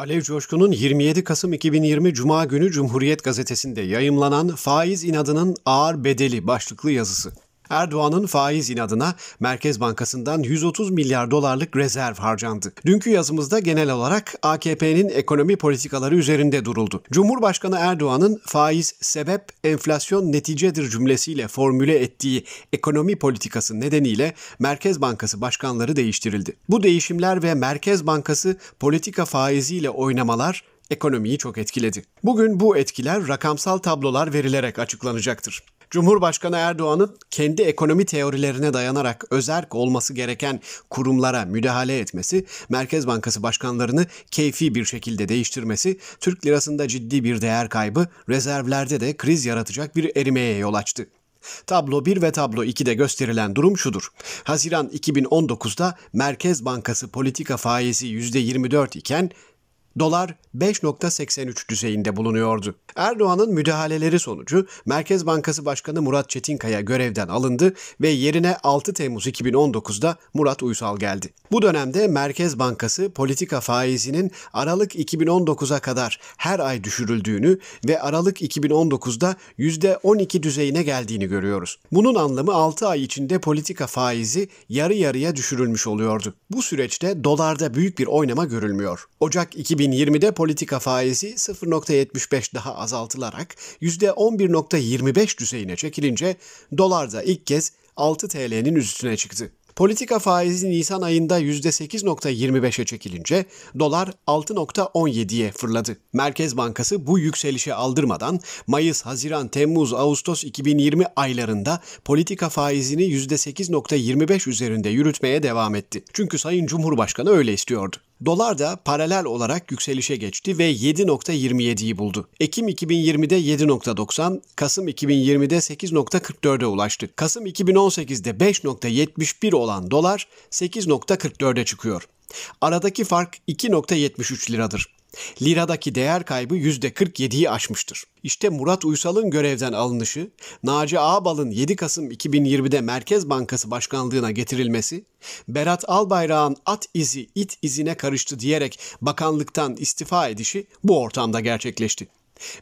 Alev Coşkun'un 27 Kasım 2020 Cuma günü Cumhuriyet Gazetesi'nde yayımlanan Faiz İnadının Ağır Bedeli başlıklı yazısı. Erdoğan'ın faiz inadına Merkez Bankası'ndan 130 milyar dolarlık rezerv harcandı. Dünkü yazımızda genel olarak AKP'nin ekonomi politikaları üzerinde duruldu. Cumhurbaşkanı Erdoğan'ın faiz sebep enflasyon neticedir cümlesiyle formüle ettiği ekonomi politikası nedeniyle Merkez Bankası başkanları değiştirildi. Bu değişimler ve Merkez Bankası politika faiziyle oynamalar ekonomiyi çok etkiledi. Bugün bu etkiler rakamsal tablolar verilerek açıklanacaktır. Cumhurbaşkanı Erdoğan'ın kendi ekonomi teorilerine dayanarak özerk olması gereken kurumlara müdahale etmesi, Merkez Bankası başkanlarını keyfi bir şekilde değiştirmesi, Türk lirasında ciddi bir değer kaybı, rezervlerde de kriz yaratacak bir erimeye yol açtı. Tablo 1 ve tablo 2'de gösterilen durum şudur. Haziran 2019'da Merkez Bankası politika faizi %24 iken dolar 5.83 düzeyinde bulunuyordu. Erdoğan'ın müdahaleleri sonucu Merkez Bankası Başkanı Murat Çetinkaya görevden alındı ve yerine 6 Temmuz 2019'da Murat Uysal geldi. Bu dönemde Merkez Bankası politika faizinin Aralık 2019'a kadar her ay düşürüldüğünü ve Aralık 2019'da %12 düzeyine geldiğini görüyoruz. Bunun anlamı 6 ay içinde politika faizi yarı yarıya düşürülmüş oluyordu. Bu süreçte dolarda büyük bir oynama görülmüyor. Ocak 2020 2020'de politika faizi 0.75 daha azaltılarak %11.25 düzeyine çekilince dolar da ilk kez 6 TL'nin üstüne çıktı. Politika faizi Nisan ayında %8.25'e çekilince dolar 6.17'ye fırladı. Merkez Bankası bu yükselişi aldırmadan Mayıs, Haziran, Temmuz, Ağustos 2020 aylarında politika faizini %8.25 üzerinde yürütmeye devam etti. Çünkü Sayın Cumhurbaşkanı öyle istiyordu. Dolar da paralel olarak yükselişe geçti ve 7.27'yi buldu. Ekim 2020'de 7.90, Kasım 2020'de 8.44'e ulaştı. Kasım 2018'de 5.71 olan dolar 8.44'e çıkıyor. Aradaki fark 2.73 liradır. Liradaki değer kaybı %47'yi aşmıştır. İşte Murat Uysal'ın görevden alınışı, Naci Ağbal'ın 7 Kasım 2020'de Merkez Bankası Başkanlığına getirilmesi, Berat Albayrak'ın at izi it izine karıştı diyerek bakanlıktan istifa edişi bu ortamda gerçekleşti.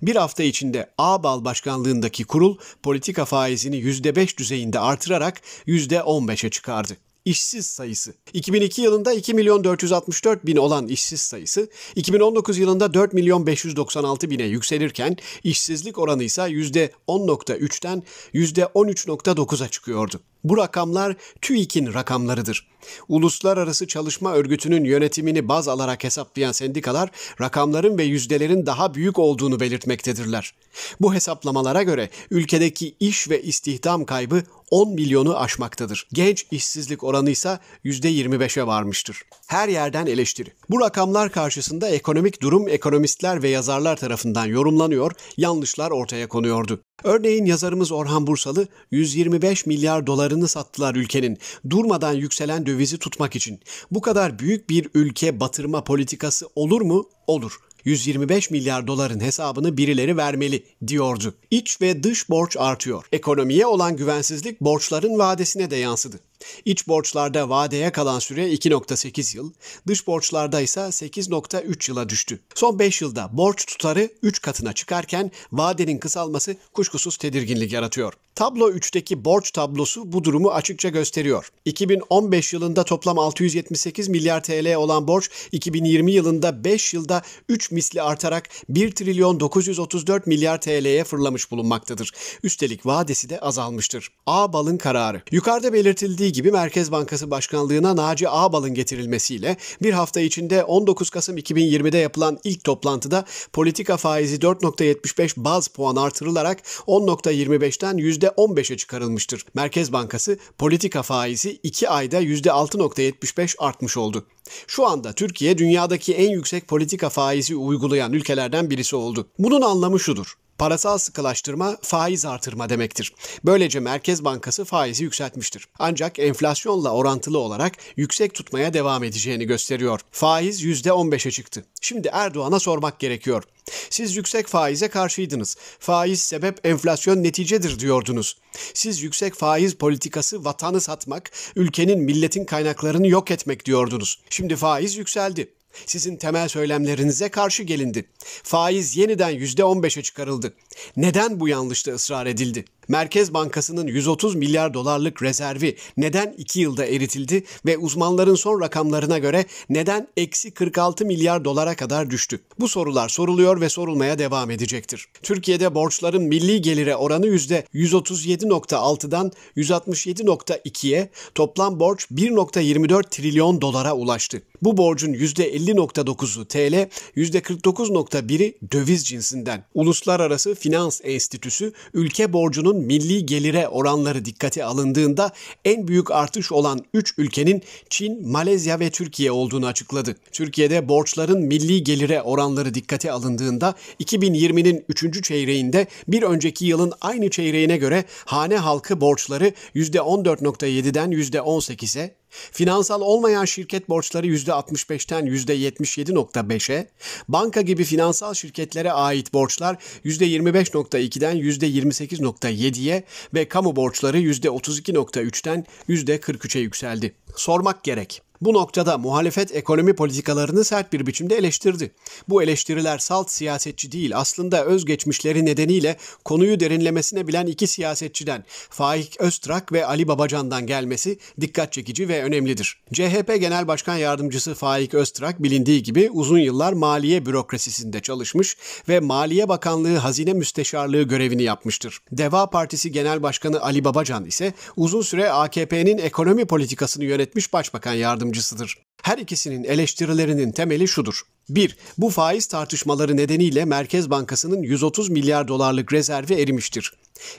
Bir hafta içinde Ağbal Başkanlığındaki kurul politika faizini %5 düzeyinde artırarak %15'e çıkardı işsiz sayısı. 2002 yılında 2 milyon 464 bin olan işsiz sayısı 2019 yılında 4 milyon 596 bine yükselirken işsizlik oranı ise %10.3'ten %13.9'a çıkıyordu. Bu rakamlar TÜİK'in rakamlarıdır. Uluslararası Çalışma Örgütü'nün yönetimini baz alarak hesaplayan sendikalar rakamların ve yüzdelerin daha büyük olduğunu belirtmektedirler. Bu hesaplamalara göre ülkedeki iş ve istihdam kaybı 10 milyonu aşmaktadır. Genç işsizlik oranı ise %25'e varmıştır. Her yerden eleştiri. Bu rakamlar karşısında ekonomik durum ekonomistler ve yazarlar tarafından yorumlanıyor, yanlışlar ortaya konuyordu. Örneğin yazarımız Orhan Bursalı 125 milyar dolarını sattılar ülkenin durmadan yükselen dövizi tutmak için. Bu kadar büyük bir ülke batırma politikası olur mu? Olur. 125 milyar doların hesabını birileri vermeli diyordu. İç ve dış borç artıyor. Ekonomiye olan güvensizlik borçların vadesine de yansıdı. İç borçlarda vadeye kalan süre 2.8 yıl, dış borçlarda ise 8.3 yıla düştü. Son 5 yılda borç tutarı 3 katına çıkarken vadenin kısalması kuşkusuz tedirginlik yaratıyor. Tablo 3'teki borç tablosu bu durumu açıkça gösteriyor. 2015 yılında toplam 678 milyar TL olan borç 2020 yılında 5 yılda 3 misli artarak 1 trilyon 934 milyar TL'ye fırlamış bulunmaktadır. Üstelik vadesi de azalmıştır. Ağbal'ın kararı. Yukarıda belirtildiği gibi Merkez Bankası Başkanlığına Naci Ağbal'ın getirilmesiyle bir hafta içinde 19 Kasım 2020'de yapılan ilk toplantıda politika faizi 4.75 baz puan artırılarak 10.25'ten %15'e çıkarılmıştır. Merkez Bankası politika faizi 2 ayda %6.75 artmış oldu. Şu anda Türkiye dünyadaki en yüksek politika faizi uygulayan ülkelerden birisi oldu. Bunun anlamı şudur. Parasal sıkılaştırma faiz artırma demektir. Böylece Merkez Bankası faizi yükseltmiştir. Ancak enflasyonla orantılı olarak yüksek tutmaya devam edeceğini gösteriyor. Faiz %15'e çıktı. Şimdi Erdoğan'a sormak gerekiyor. Siz yüksek faize karşıydınız. Faiz sebep enflasyon neticedir diyordunuz. Siz yüksek faiz politikası vatanı satmak, ülkenin milletin kaynaklarını yok etmek diyordunuz. Şimdi faiz yükseldi. Sizin temel söylemlerinize karşı gelindi. Faiz yeniden %15'e çıkarıldı. Neden bu yanlışta ısrar edildi?'' Merkez Bankası'nın 130 milyar dolarlık rezervi neden 2 yılda eritildi ve uzmanların son rakamlarına göre neden eksi 46 milyar dolara kadar düştü? Bu sorular soruluyor ve sorulmaya devam edecektir. Türkiye'de borçların milli gelire oranı %137.6'dan 167.2'ye, toplam borç 1.24 trilyon dolara ulaştı. Bu borcun %50.9'u TL, %49.1'i döviz cinsinden. Uluslararası Finans Enstitüsü ülke borcunun milli gelire oranları dikkate alındığında en büyük artış olan 3 ülkenin Çin, Malezya ve Türkiye olduğunu açıkladı. Türkiye'de borçların milli gelire oranları dikkate alındığında 2020'nin 3. çeyreğinde bir önceki yılın aynı çeyreğine göre hane halkı borçları %14.7'den %18'e, Finansal olmayan şirket borçları %65'ten %77.5'e, banka gibi finansal şirketlere ait borçlar %25.2'den %28.7'ye ve kamu borçları %32.3'ten %43'e yükseldi. Sormak gerek. Bu noktada muhalefet ekonomi politikalarını sert bir biçimde eleştirdi. Bu eleştiriler salt siyasetçi değil aslında özgeçmişleri nedeniyle konuyu derinlemesine bilen iki siyasetçiden Faik Öztrak ve Ali Babacan'dan gelmesi dikkat çekici ve önemlidir. CHP Genel Başkan Yardımcısı Faik Öztrak bilindiği gibi uzun yıllar maliye bürokrasisinde çalışmış ve Maliye Bakanlığı Hazine Müsteşarlığı görevini yapmıştır. Deva Partisi Genel Başkanı Ali Babacan ise uzun süre AKP'nin ekonomi politikasını yönetmiş Başbakan Yardımcısı yardımcısıdır. Her ikisinin eleştirilerinin temeli şudur. 1. Bu faiz tartışmaları nedeniyle Merkez Bankası'nın 130 milyar dolarlık rezervi erimiştir.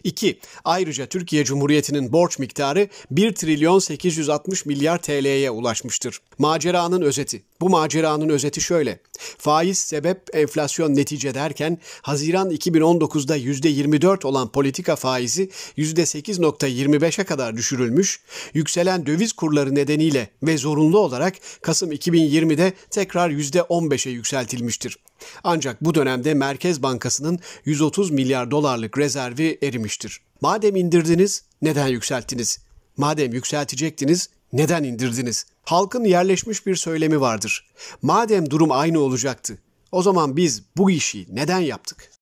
2. Ayrıca Türkiye Cumhuriyeti'nin borç miktarı 1 trilyon 860 milyar TL'ye ulaşmıştır. Maceranın özeti. Bu maceranın özeti şöyle. Faiz sebep enflasyon netice derken Haziran 2019'da %24 olan politika faizi %8.25'e kadar düşürülmüş, yükselen döviz kurları nedeniyle ve zorunlu olarak Kasım 2020'de tekrar %15'e yükseltilmiştir. Ancak bu dönemde Merkez Bankası'nın 130 milyar dolarlık rezervi erimiştir. Madem indirdiniz, neden yükselttiniz? Madem yükseltecektiniz, neden indirdiniz? Halkın yerleşmiş bir söylemi vardır. Madem durum aynı olacaktı, o zaman biz bu işi neden yaptık?